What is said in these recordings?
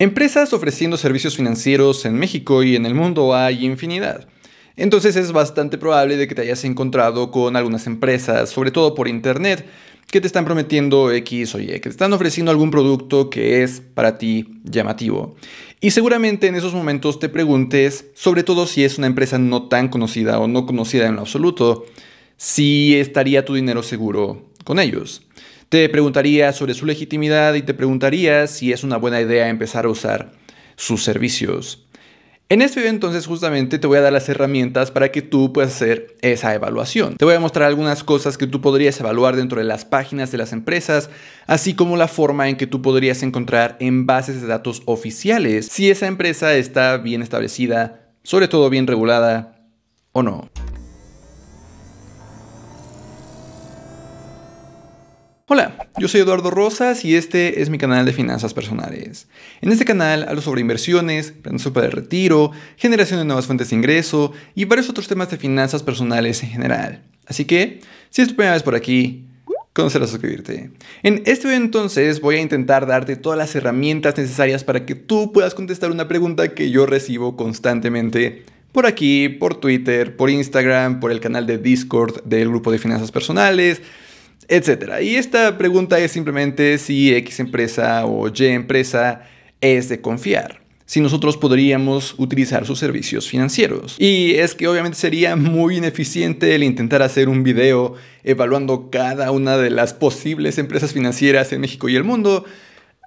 Empresas ofreciendo servicios financieros en México y en el mundo hay infinidad. Entonces es bastante probable de que te hayas encontrado con algunas empresas, sobre todo por internet, que te están prometiendo X o Y, que te están ofreciendo algún producto que es para ti llamativo. Y seguramente en esos momentos te preguntes, sobre todo si es una empresa no tan conocida o no conocida en lo absoluto, si estaría tu dinero seguro con ellos. Te preguntaría sobre su legitimidad y te preguntaría si es una buena idea empezar a usar sus servicios. En este video entonces justamente te voy a dar las herramientas para que tú puedas hacer esa evaluación. Te voy a mostrar algunas cosas que tú podrías evaluar dentro de las páginas de las empresas, así como la forma en que tú podrías encontrar en bases de datos oficiales si esa empresa está bien establecida, sobre todo bien regulada o no. Hola, yo soy Eduardo Rosas y este es mi canal de finanzas personales. En este canal hablo sobre inversiones, planes para el retiro, generación de nuevas fuentes de ingreso y varios otros temas de finanzas personales en general. Así que, si es tu primera vez por aquí, considera suscribirte. En este video entonces voy a intentar darte todas las herramientas necesarias para que tú puedas contestar una pregunta que yo recibo constantemente por aquí, por Twitter, por Instagram, por el canal de Discord del grupo de finanzas personales, etc. Y esta pregunta es simplemente si X empresa o Y empresa es de confiar si nosotros podríamos utilizar sus servicios financieros. Y es que obviamente sería muy ineficiente el intentar hacer un video evaluando cada una de las posibles empresas financieras en México y el mundo.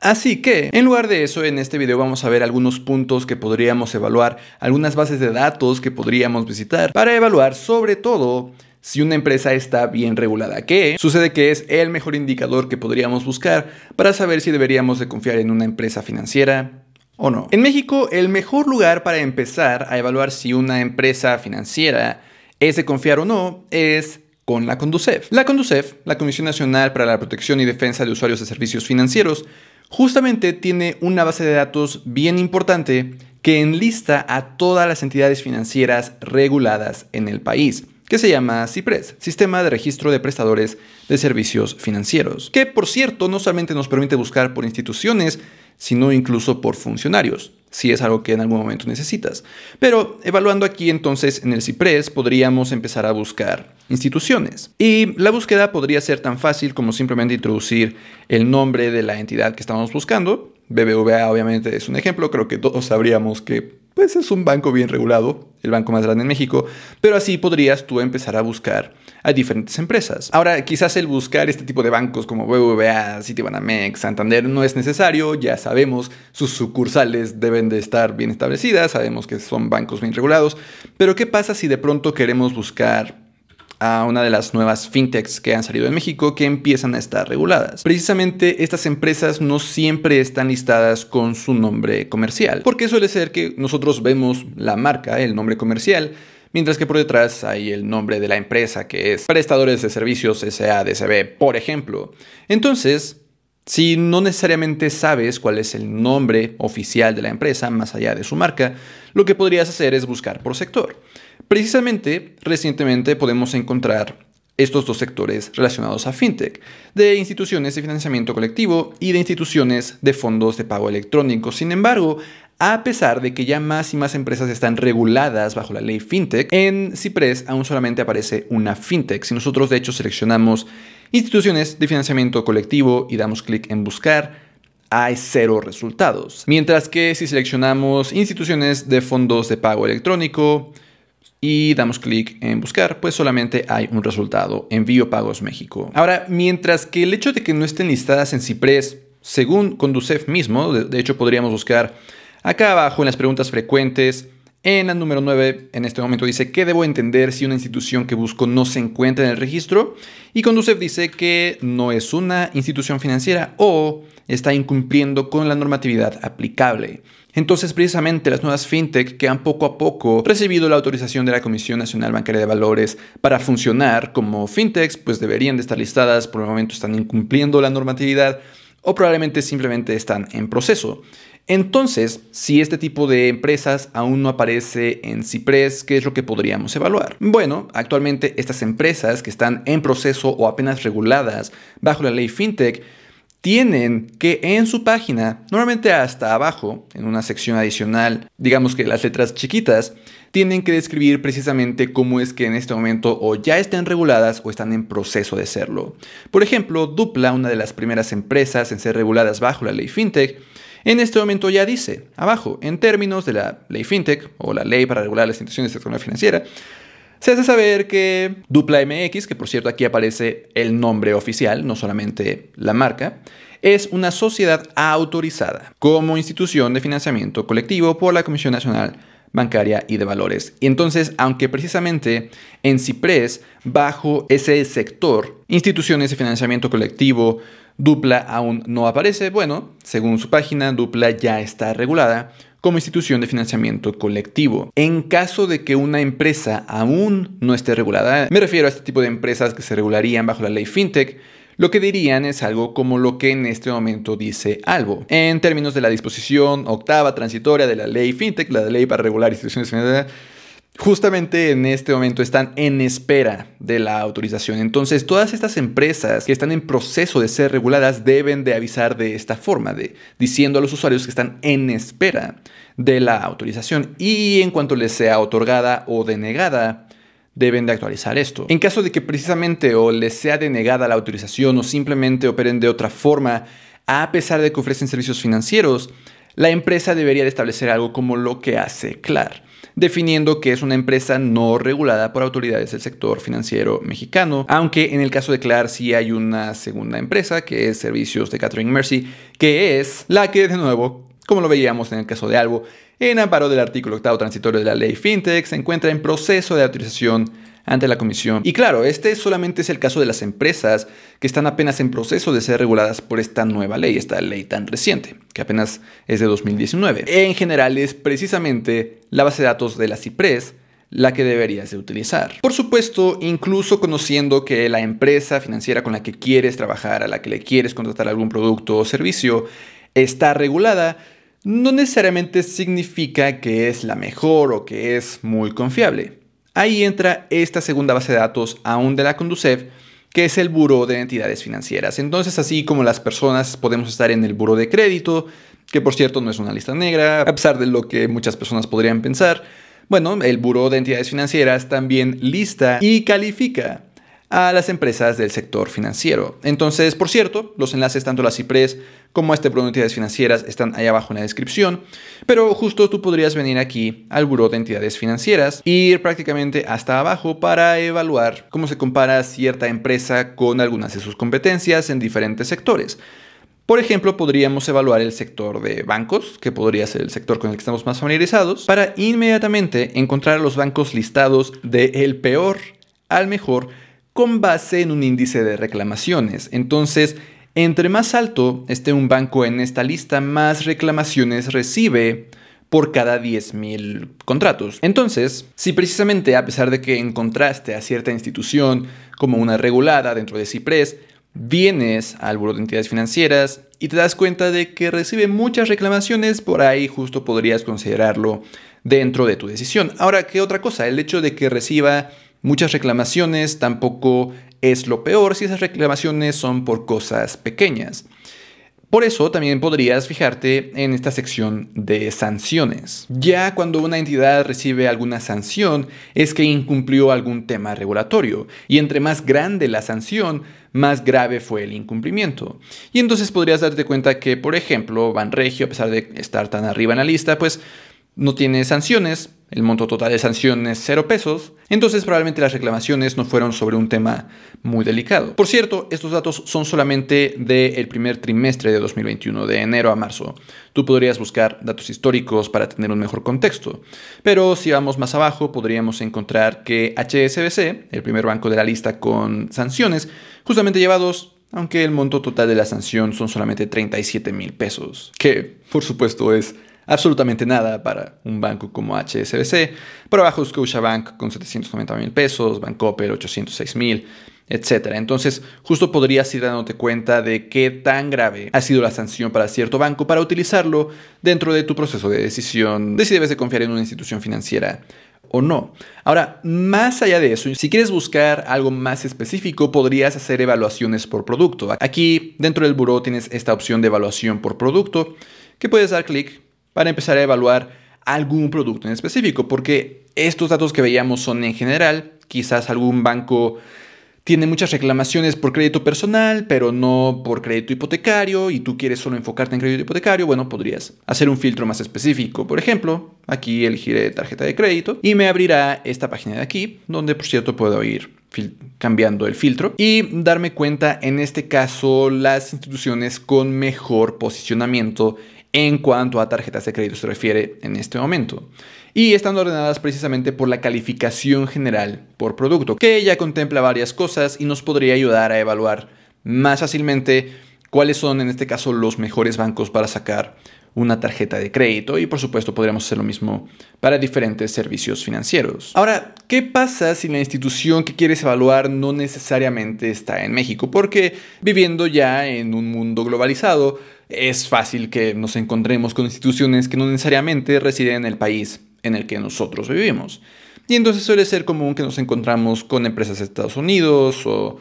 Así que, en lugar de eso, en este video vamos a ver algunos puntos que podríamos evaluar, algunas bases de datos que podríamos visitar para evaluar sobre todo si una empresa está bien regulada, que sucede que es el mejor indicador que podríamos buscar para saber si deberíamos de confiar en una empresa financiera o no. En México, el mejor lugar para empezar a evaluar si una empresa financiera es de confiar o no es con la Conducef. La Conducef, la Comisión Nacional para la Protección y Defensa de Usuarios de Servicios Financieros, justamente tiene una base de datos bien importante que enlista a todas las entidades financieras reguladas en el país que se llama CIPRES, Sistema de Registro de Prestadores de Servicios Financieros, que por cierto no solamente nos permite buscar por instituciones, sino incluso por funcionarios, si es algo que en algún momento necesitas. Pero evaluando aquí entonces en el CIPRES podríamos empezar a buscar instituciones. Y la búsqueda podría ser tan fácil como simplemente introducir el nombre de la entidad que estamos buscando. BBVA obviamente es un ejemplo, creo que todos sabríamos que pues es un banco bien regulado, el banco más grande en México, pero así podrías tú empezar a buscar a diferentes empresas. Ahora, quizás el buscar este tipo de bancos como BBVA, Citibanamex, Santander no es necesario, ya sabemos, sus sucursales deben de estar bien establecidas, sabemos que son bancos bien regulados, pero ¿qué pasa si de pronto queremos buscar a una de las nuevas fintechs que han salido en México que empiezan a estar reguladas. Precisamente estas empresas no siempre están listadas con su nombre comercial, porque suele ser que nosotros vemos la marca, el nombre comercial, mientras que por detrás hay el nombre de la empresa que es Prestadores de Servicios SADCB, por ejemplo. Entonces, si no necesariamente sabes cuál es el nombre oficial de la empresa más allá de su marca, lo que podrías hacer es buscar por sector. Precisamente, recientemente podemos encontrar estos dos sectores relacionados a fintech, de instituciones de financiamiento colectivo y de instituciones de fondos de pago electrónico. Sin embargo, a pesar de que ya más y más empresas están reguladas bajo la ley fintech, en CIPRES aún solamente aparece una fintech. Si nosotros de hecho seleccionamos instituciones de financiamiento colectivo y damos clic en buscar, hay cero resultados. Mientras que si seleccionamos instituciones de fondos de pago electrónico y damos clic en buscar, pues solamente hay un resultado, envío pagos México. Ahora, mientras que el hecho de que no estén listadas en Ciprés, según Conducef mismo, de, hecho podríamos buscar acá abajo en las preguntas frecuentes, en la número 9, en este momento dice, ¿qué debo entender si una institución que busco no se encuentra en el registro? Y Conducef dice que no es una institución financiera o está incumpliendo con la normatividad aplicable. Entonces, precisamente las nuevas fintech que han poco a poco recibido la autorización de la Comisión Nacional Bancaria de Valores para funcionar como fintechs, pues deberían de estar listadas, por el momento están incumpliendo la normatividad o probablemente simplemente están en proceso. Entonces, si este tipo de empresas aún no aparece en CIPRES, ¿qué es lo que podríamos evaluar? Bueno, actualmente estas empresas que están en proceso o apenas reguladas bajo la ley FinTech tienen que en su página, normalmente hasta abajo, en una sección adicional, digamos que las letras chiquitas, tienen que describir precisamente cómo es que en este momento o ya están reguladas o están en proceso de serlo. Por ejemplo, Dupla, una de las primeras empresas en ser reguladas bajo la ley FinTech, en este momento ya dice, abajo, en términos de la ley FinTech o la ley para regular las instituciones de economía financiera, se hace saber que Dupla MX, que por cierto aquí aparece el nombre oficial, no solamente la marca, es una sociedad autorizada como institución de financiamiento colectivo por la Comisión Nacional Bancaria y de Valores. Y entonces, aunque precisamente en Ciprés, bajo ese sector, instituciones de financiamiento colectivo, Dupla aún no aparece. Bueno, según su página, Dupla ya está regulada como institución de financiamiento colectivo. En caso de que una empresa aún no esté regulada, me refiero a este tipo de empresas que se regularían bajo la ley FinTech, lo que dirían es algo como lo que en este momento dice Albo. En términos de la disposición octava transitoria de la ley FinTech, la ley para regular instituciones financieras, justamente en este momento están en espera de la autorización. Entonces, todas estas empresas que están en proceso de ser reguladas deben de avisar de esta forma, de, diciendo a los usuarios que están en espera de la autorización y en cuanto les sea otorgada o denegada, deben de actualizar esto. En caso de que precisamente o les sea denegada la autorización o simplemente operen de otra forma, a pesar de que ofrecen servicios financieros, la empresa debería de establecer algo como lo que hace Clar definiendo que es una empresa no regulada por autoridades del sector financiero mexicano, aunque en el caso de Clark sí hay una segunda empresa, que es Servicios de Catering Mercy, que es la que de nuevo, como lo veíamos en el caso de Albo, en amparo del artículo octavo transitorio de la ley FinTech, se encuentra en proceso de autorización ante la comisión. Y claro, este solamente es el caso de las empresas que están apenas en proceso de ser reguladas por esta nueva ley, esta ley tan reciente, que apenas es de 2019. En general es precisamente la base de datos de la CIPRES la que deberías de utilizar. Por supuesto, incluso conociendo que la empresa financiera con la que quieres trabajar, a la que le quieres contratar algún producto o servicio, está regulada, no necesariamente significa que es la mejor o que es muy confiable. Ahí entra esta segunda base de datos aún de la Conducef, que es el Buró de Entidades Financieras. Entonces, así como las personas podemos estar en el Buró de Crédito, que por cierto no es una lista negra, a pesar de lo que muchas personas podrían pensar, bueno, el Buró de Entidades Financieras también lista y califica a las empresas del sector financiero. Entonces, por cierto, los enlaces tanto a la CIPRES e como a este producto de entidades financieras están ahí abajo en la descripción, pero justo tú podrías venir aquí al buro de entidades financieras e ir prácticamente hasta abajo para evaluar cómo se compara cierta empresa con algunas de sus competencias en diferentes sectores. Por ejemplo, podríamos evaluar el sector de bancos, que podría ser el sector con el que estamos más familiarizados, para inmediatamente encontrar a los bancos listados de el peor al mejor con base en un índice de reclamaciones. Entonces, entre más alto esté un banco en esta lista, más reclamaciones recibe por cada 10.000 contratos. Entonces, si precisamente a pesar de que encontraste a cierta institución como una regulada dentro de Ciprés, vienes al Buro de Entidades Financieras y te das cuenta de que recibe muchas reclamaciones, por ahí justo podrías considerarlo dentro de tu decisión. Ahora, ¿qué otra cosa? El hecho de que reciba Muchas reclamaciones tampoco es lo peor si esas reclamaciones son por cosas pequeñas. Por eso también podrías fijarte en esta sección de sanciones. Ya cuando una entidad recibe alguna sanción es que incumplió algún tema regulatorio y entre más grande la sanción, más grave fue el incumplimiento. Y entonces podrías darte cuenta que, por ejemplo, Van Regio, a pesar de estar tan arriba en la lista, pues no tiene sanciones el monto total de sanciones es 0 pesos, entonces probablemente las reclamaciones no fueron sobre un tema muy delicado. Por cierto, estos datos son solamente del primer trimestre de 2021, de enero a marzo. Tú podrías buscar datos históricos para tener un mejor contexto, pero si vamos más abajo podríamos encontrar que HSBC, el primer banco de la lista con sanciones, justamente llevados, aunque el monto total de la sanción son solamente 37 mil pesos, que por supuesto es absolutamente nada para un banco como HSBC. Por abajo Scotiabank con 790 mil pesos, Bancoppel 806 mil, etc. Entonces, justo podrías ir dándote cuenta de qué tan grave ha sido la sanción para cierto banco para utilizarlo dentro de tu proceso de decisión de si debes de confiar en una institución financiera o no. Ahora, más allá de eso, si quieres buscar algo más específico, podrías hacer evaluaciones por producto. Aquí, dentro del buró, tienes esta opción de evaluación por producto, que puedes dar clic para empezar a evaluar algún producto en específico, porque estos datos que veíamos son en general, quizás algún banco tiene muchas reclamaciones por crédito personal, pero no por crédito hipotecario, y tú quieres solo enfocarte en crédito hipotecario, bueno, podrías hacer un filtro más específico. Por ejemplo, aquí elegiré tarjeta de crédito y me abrirá esta página de aquí, donde por cierto puedo ir cambiando el filtro y darme cuenta en este caso las instituciones con mejor posicionamiento en cuanto a tarjetas de crédito se refiere en este momento. Y están ordenadas precisamente por la calificación general por producto, que ya contempla varias cosas y nos podría ayudar a evaluar más fácilmente cuáles son en este caso los mejores bancos para sacar una tarjeta de crédito y por supuesto podríamos hacer lo mismo para diferentes servicios financieros. Ahora, ¿qué pasa si la institución que quieres evaluar no necesariamente está en México? Porque viviendo ya en un mundo globalizado, es fácil que nos encontremos con instituciones que no necesariamente residen en el país en el que nosotros vivimos. Y entonces suele ser común que nos encontramos con empresas de Estados Unidos o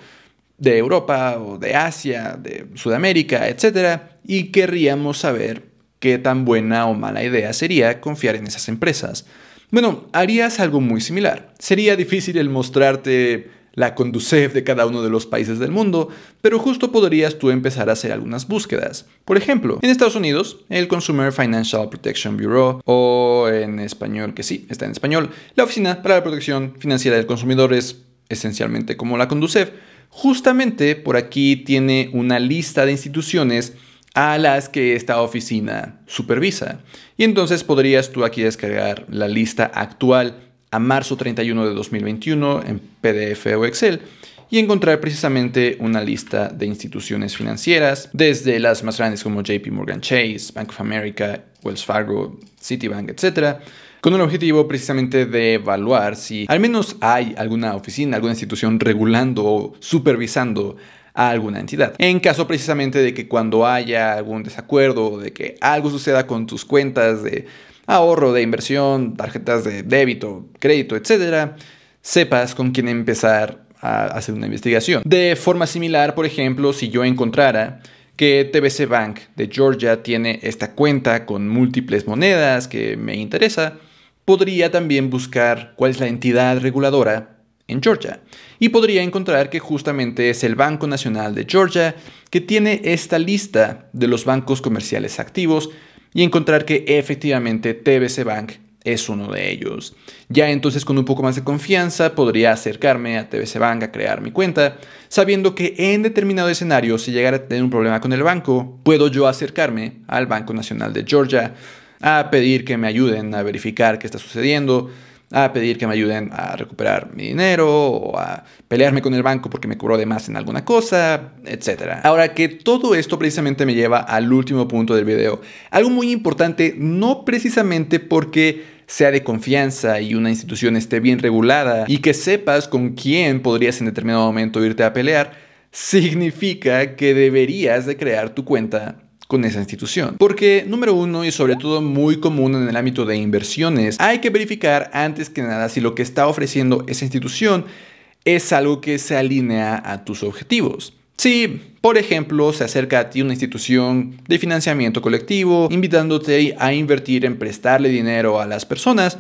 de Europa o de Asia, de Sudamérica, etc. Y querríamos saber qué tan buena o mala idea sería confiar en esas empresas. Bueno, harías algo muy similar. Sería difícil el mostrarte la Conducef de cada uno de los países del mundo, pero justo podrías tú empezar a hacer algunas búsquedas. Por ejemplo, en Estados Unidos, el Consumer Financial Protection Bureau, o en español, que sí, está en español, la Oficina para la Protección Financiera del Consumidor es esencialmente como la Conducef. Justamente por aquí tiene una lista de instituciones a las que esta oficina supervisa. Y entonces podrías tú aquí descargar la lista actual marzo 31 de 2021 en PDF o Excel y encontrar precisamente una lista de instituciones financieras, desde las más grandes como JP Morgan Chase, Bank of America, Wells Fargo, Citibank, etc., con el objetivo precisamente de evaluar si al menos hay alguna oficina, alguna institución regulando o supervisando a alguna entidad. En caso precisamente de que cuando haya algún desacuerdo, de que algo suceda con tus cuentas, de ahorro, de inversión, tarjetas de débito, crédito, etcétera, sepas con quién empezar a hacer una investigación. De forma similar, por ejemplo, si yo encontrara que TBC Bank de Georgia tiene esta cuenta con múltiples monedas que me interesa, podría también buscar cuál es la entidad reguladora en Georgia. Y podría encontrar que justamente es el Banco Nacional de Georgia que tiene esta lista de los bancos comerciales activos y encontrar que efectivamente TBC Bank es uno de ellos. Ya entonces con un poco más de confianza podría acercarme a TBC Bank a crear mi cuenta, sabiendo que en determinado escenario, si llegara a tener un problema con el banco, puedo yo acercarme al Banco Nacional de Georgia a pedir que me ayuden a verificar qué está sucediendo, a pedir que me ayuden a recuperar mi dinero o a pelearme con el banco porque me cobró de más en alguna cosa, etc. Ahora que todo esto precisamente me lleva al último punto del video. Algo muy importante, no precisamente porque sea de confianza y una institución esté bien regulada y que sepas con quién podrías en determinado momento irte a pelear, significa que deberías de crear tu cuenta con esa institución. Porque, número uno, y sobre todo muy común en el ámbito de inversiones, hay que verificar antes que nada si lo que está ofreciendo esa institución es algo que se alinea a tus objetivos. Si, por ejemplo, se acerca a ti una institución de financiamiento colectivo invitándote a invertir en prestarle dinero a las personas,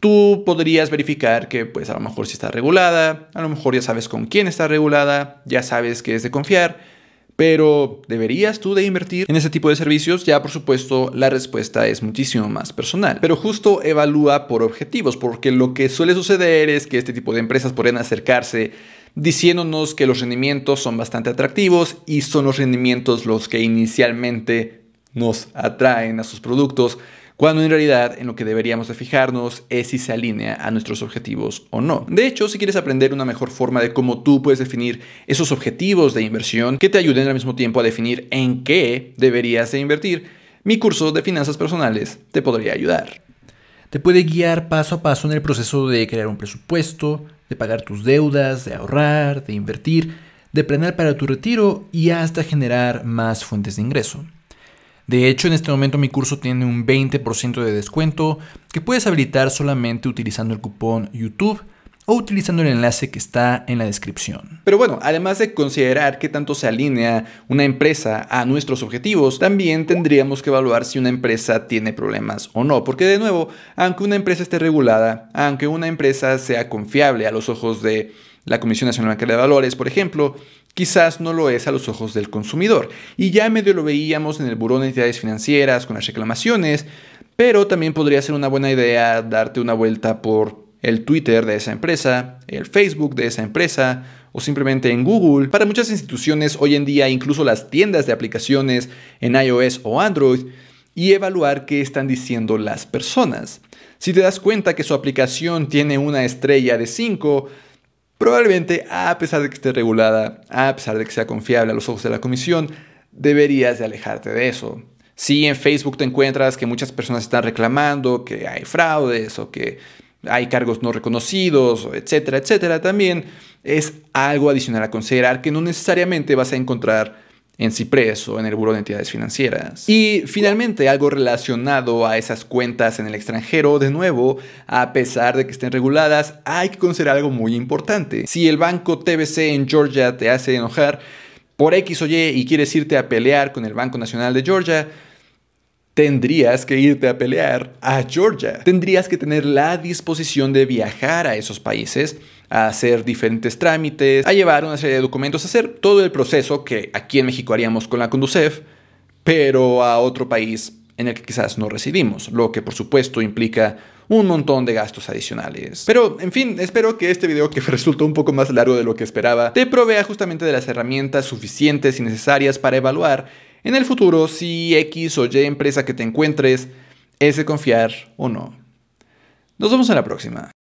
tú podrías verificar que pues a lo mejor si está regulada, a lo mejor ya sabes con quién está regulada, ya sabes que es de confiar, pero, ¿deberías tú de invertir en ese tipo de servicios? Ya por supuesto la respuesta es muchísimo más personal. Pero justo evalúa por objetivos, porque lo que suele suceder es que este tipo de empresas pueden acercarse diciéndonos que los rendimientos son bastante atractivos y son los rendimientos los que inicialmente nos atraen a sus productos cuando en realidad en lo que deberíamos de fijarnos es si se alinea a nuestros objetivos o no. De hecho, si quieres aprender una mejor forma de cómo tú puedes definir esos objetivos de inversión que te ayuden al mismo tiempo a definir en qué deberías de invertir, mi curso de finanzas personales te podría ayudar. Te puede guiar paso a paso en el proceso de crear un presupuesto, de pagar tus deudas, de ahorrar, de invertir, de planear para tu retiro y hasta generar más fuentes de ingreso. De hecho, en este momento mi curso tiene un 20% de descuento que puedes habilitar solamente utilizando el cupón YouTube o utilizando el enlace que está en la descripción. Pero bueno, además de considerar qué tanto se alinea una empresa a nuestros objetivos, también tendríamos que evaluar si una empresa tiene problemas o no, porque de nuevo, aunque una empresa esté regulada, aunque una empresa sea confiable a los ojos de la Comisión Nacional de Valores, por ejemplo, quizás no lo es a los ojos del consumidor. Y ya medio lo veíamos en el buró de entidades financieras con las reclamaciones, pero también podría ser una buena idea darte una vuelta por el Twitter de esa empresa, el Facebook de esa empresa o simplemente en Google. Para muchas instituciones hoy en día, incluso las tiendas de aplicaciones en iOS o Android, y evaluar qué están diciendo las personas. Si te das cuenta que su aplicación tiene una estrella de 5, Probablemente, a pesar de que esté regulada, a pesar de que sea confiable a los ojos de la comisión, deberías de alejarte de eso. Si en Facebook te encuentras que muchas personas están reclamando que hay fraudes o que hay cargos no reconocidos, etcétera, etcétera, también es algo adicional a considerar que no necesariamente vas a encontrar en CIPRES o en el Buró de Entidades Financieras. Y finalmente, algo relacionado a esas cuentas en el extranjero, de nuevo, a pesar de que estén reguladas, hay que considerar algo muy importante. Si el banco TBC en Georgia te hace enojar por X o Y y quieres irte a pelear con el Banco Nacional de Georgia, tendrías que irte a pelear a Georgia. Tendrías que tener la disposición de viajar a esos países a hacer diferentes trámites, a llevar una serie de documentos, a hacer todo el proceso que aquí en México haríamos con la Conducef, pero a otro país en el que quizás no residimos, lo que por supuesto implica un montón de gastos adicionales. Pero, en fin, espero que este video, que resultó un poco más largo de lo que esperaba, te provea justamente de las herramientas suficientes y necesarias para evaluar en el futuro si X o Y empresa que te encuentres es de confiar o no. Nos vemos en la próxima.